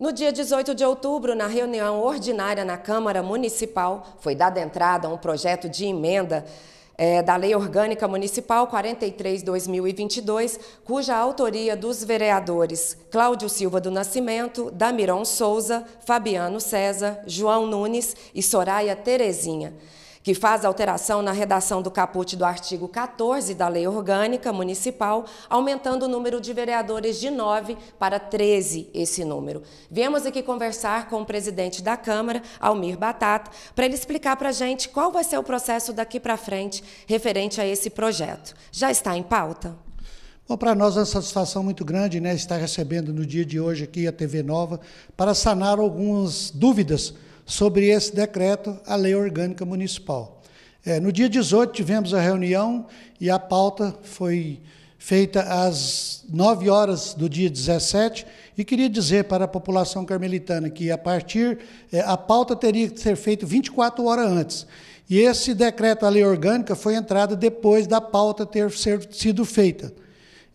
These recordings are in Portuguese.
No dia 18 de outubro, na reunião ordinária na Câmara Municipal, foi dada entrada a um projeto de emenda é, da Lei Orgânica Municipal 43-2022, cuja autoria dos vereadores Cláudio Silva do Nascimento, Damiron Souza, Fabiano César, João Nunes e Soraya Terezinha que faz alteração na redação do caput do artigo 14 da Lei Orgânica Municipal, aumentando o número de vereadores de 9 para 13 esse número. Viemos aqui conversar com o presidente da Câmara, Almir Batata, para ele explicar para a gente qual vai ser o processo daqui para frente referente a esse projeto. Já está em pauta? Bom, para nós é uma satisfação muito grande né, estar recebendo no dia de hoje aqui a TV Nova para sanar algumas dúvidas sobre esse decreto, a Lei Orgânica Municipal. É, no dia 18 tivemos a reunião e a pauta foi feita às 9 horas do dia 17 e queria dizer para a população carmelitana que a partir é, a pauta teria que ser feita 24 horas antes. E esse decreto à lei orgânica foi entrada depois da pauta ter ser, sido feita.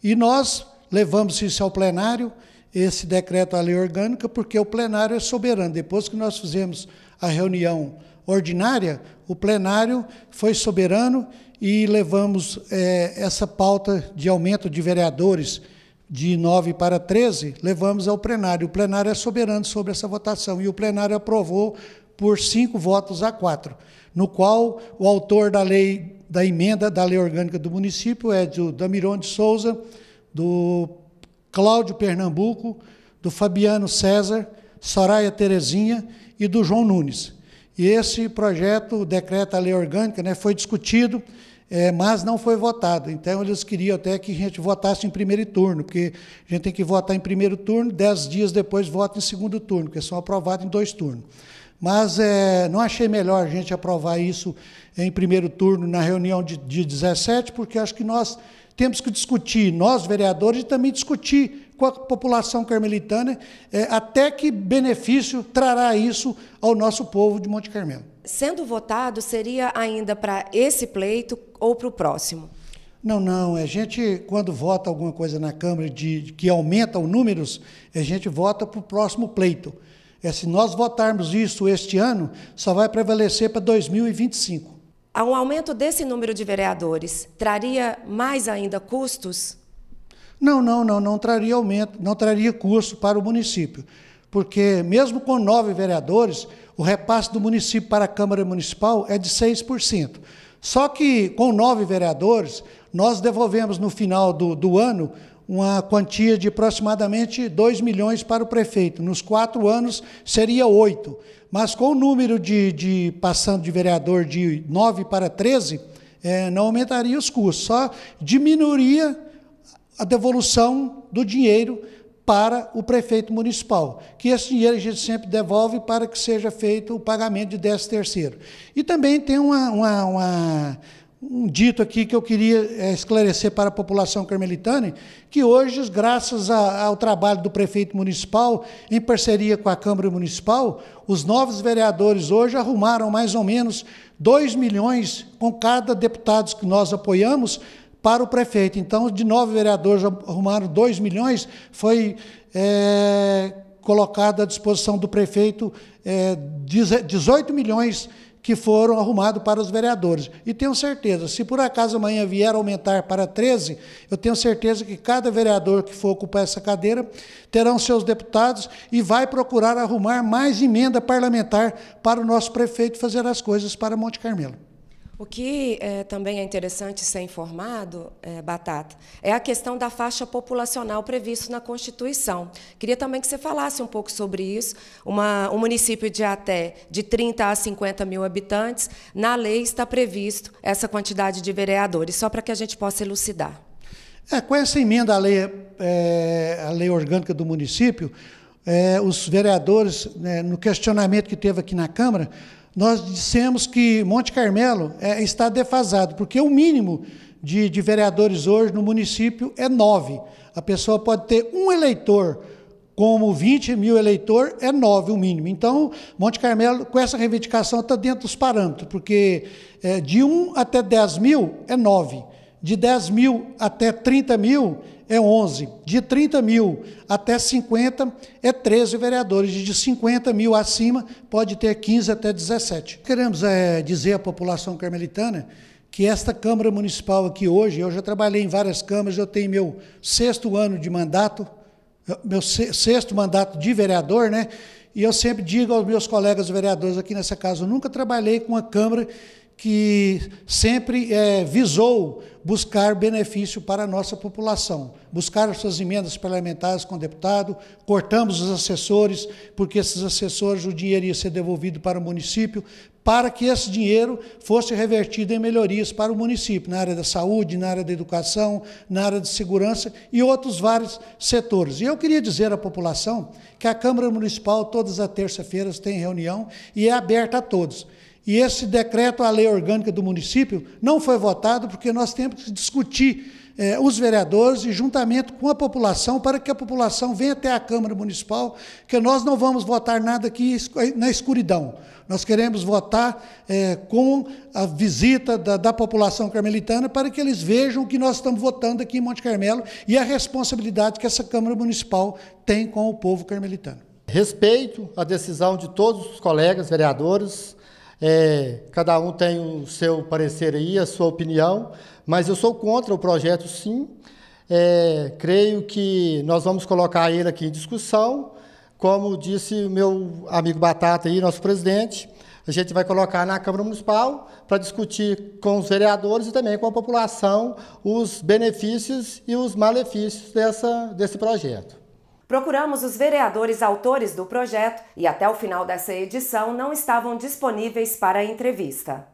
E nós levamos isso ao plenário esse decreto à lei orgânica, porque o plenário é soberano. Depois que nós fizemos a reunião ordinária, o plenário foi soberano e levamos é, essa pauta de aumento de vereadores de 9 para 13, levamos ao plenário. O plenário é soberano sobre essa votação e o plenário aprovou por cinco votos a quatro, no qual o autor da lei da emenda da lei orgânica do município é do Damiron de Souza, do Cláudio Pernambuco, do Fabiano César, Soraya Terezinha e do João Nunes. E esse projeto, o decreto, à lei orgânica, né, foi discutido, é, mas não foi votado. Então, eles queriam até que a gente votasse em primeiro turno, porque a gente tem que votar em primeiro turno, dez dias depois vota em segundo turno, porque é são aprovados em dois turnos. Mas é, não achei melhor a gente aprovar isso em primeiro turno na reunião de, de 17, porque acho que nós temos que discutir, nós vereadores, e também discutir com a população carmelitana é, até que benefício trará isso ao nosso povo de Monte Carmelo. Sendo votado, seria ainda para esse pleito ou para o próximo? Não, não. A é, gente, quando vota alguma coisa na Câmara de, que aumenta os números, a gente vota para o próximo pleito. É, se nós votarmos isso este ano, só vai prevalecer para 2025. Um aumento desse número de vereadores traria mais ainda custos? Não, não, não, não traria aumento, não traria custo para o município. Porque mesmo com nove vereadores, o repasse do município para a Câmara Municipal é de 6%. Só que com nove vereadores, nós devolvemos no final do, do ano uma quantia de aproximadamente 2 milhões para o prefeito. Nos quatro anos seria 8. Mas com o número de, de passando de vereador de 9 para 13, é, não aumentaria os custos, só diminuiria a devolução do dinheiro para o prefeito municipal, que esse dinheiro a gente sempre devolve para que seja feito o pagamento de 10 terceiro. E também tem uma, uma, uma um dito aqui que eu queria eh, esclarecer para a população carmelitana, que hoje, graças ao trabalho do prefeito municipal, em parceria com a Câmara Municipal, os novos vereadores hoje arrumaram mais ou menos 2 milhões com cada deputado que nós apoiamos para o prefeito. Então, de nove vereadores arrumaram 2 milhões, foi é, eh, colocado à disposição do prefeito é, eh, 18 milhões de que foram arrumados para os vereadores. E tenho certeza, se por acaso amanhã vier aumentar para 13, eu tenho certeza que cada vereador que for ocupar essa cadeira terão seus deputados e vai procurar arrumar mais emenda parlamentar para o nosso prefeito fazer as coisas para Monte Carmelo. O que é, também é interessante ser informado, é, Batata, é a questão da faixa populacional prevista na Constituição. Queria também que você falasse um pouco sobre isso. Uma, um município de até de 30 a 50 mil habitantes, na lei está previsto essa quantidade de vereadores, só para que a gente possa elucidar. É, com essa emenda à lei, é, à lei orgânica do município, é, os vereadores, né, no questionamento que teve aqui na Câmara, nós dissemos que Monte Carmelo é, está defasado, porque o mínimo de, de, vereadores hoje no município é nove. A pessoa pode ter um eleitor, como 20 mil eleitor, é nove o mínimo. Então, Monte Carmelo, com essa reivindicação, está dentro dos parâmetros, porque é, de um até 10 mil é nove. De 10 mil até 30 mil é 11, de 30 mil até 50 é 13 vereadores, de 50 mil acima pode ter 15 até 17. Queremos é, dizer à população carmelitana que esta Câmara Municipal aqui hoje, eu já trabalhei em várias câmaras, eu tenho meu sexto ano de mandato, meu sexto mandato de vereador, né? E eu sempre digo aos meus colegas vereadores aqui nessa casa, eu nunca trabalhei com uma Câmara que sempre é, visou buscar benefício para a nossa população, buscar suas emendas parlamentares com o deputado, cortamos os assessores, porque esses assessores, o dinheiro ia ser devolvido para o município, para que esse dinheiro fosse revertido em melhorias para o município, na área da saúde, na área da educação, na área de segurança e outros vários setores. E eu queria dizer à população que a Câmara Municipal, todas as terças feiras tem reunião e é aberta a todos. E esse decreto à lei orgânica do município não foi votado porque nós temos que discutir eh, os vereadores e juntamente com a população para que a população venha até a Câmara Municipal, que nós não vamos votar nada aqui eh, na escuridão. Nós queremos votar eh, com a visita da, da população carmelitana para que eles vejam o que nós estamos votando aqui em Monte Carmelo e a responsabilidade que essa Câmara Municipal tem com o povo carmelitano. Respeito a decisão de todos os colegas vereadores é, cada um tem o seu parecer aí, a sua opinião, mas eu sou contra o projeto, sim. É, creio que nós vamos colocar ele aqui em discussão. Como disse o meu amigo Batata aí, nosso presidente, a gente vai colocar na Câmara Municipal para discutir com os vereadores e também com a população os benefícios e os malefícios dessa, desse projeto. Procuramos os vereadores autores do projeto e até o final dessa edição não estavam disponíveis para a entrevista.